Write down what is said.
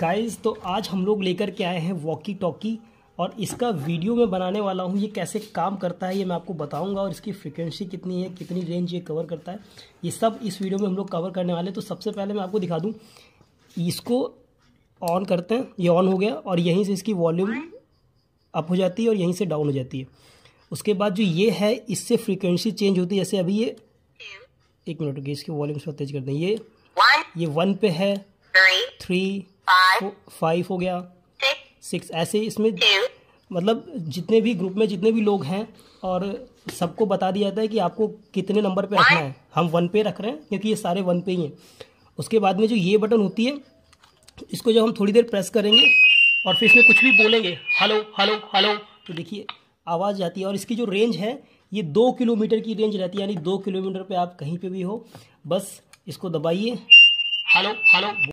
guys तो आज हम लोग लेकर के आए हैं वॉकी टॉकी और इसका वीडियो मैं बनाने वाला हूँ ये कैसे काम करता है ये मैं आपको बताऊंगा और इसकी फ्रिक्वेंसी कितनी है कितनी रेंज ये कवर करता है ये सब इस वीडियो में हम लोग कवर करने वाले हैं तो सबसे पहले मैं आपको दिखा दूँ इसको ऑन करते हैं ये ऑन हो गया और यहीं से इसकी वॉल्यूम अप हो जाती है और यहीं से डाउन हो जाती है उसके बाद जो ये है इससे फ्रिक्वेंसी चेंज होती है जैसे अभी ये एक मिनट रुकिए इसकी वॉल्यूम से तेज कर दें ये ये वन पे है थ्री फाइव हो गया सिक्स ऐसे इसमें मतलब जितने भी ग्रुप में जितने भी लोग हैं और सबको बता दिया जाता है कि आपको कितने नंबर पे रखना है हम वन पे रख रहे हैं क्योंकि ये सारे वन पे ही हैं उसके बाद में जो ये बटन होती है इसको जब हम थोड़ी देर प्रेस करेंगे और फिर इसमें कुछ भी बोलेंगे हेलो हेलो हेलो तो देखिए आवाज़ जाती है और इसकी जो रेंज है ये दो किलोमीटर की रेंज रहती है यानी दो किलोमीटर पे आप कहीं पे भी हो बस इसको दबाइए हेलो हेलो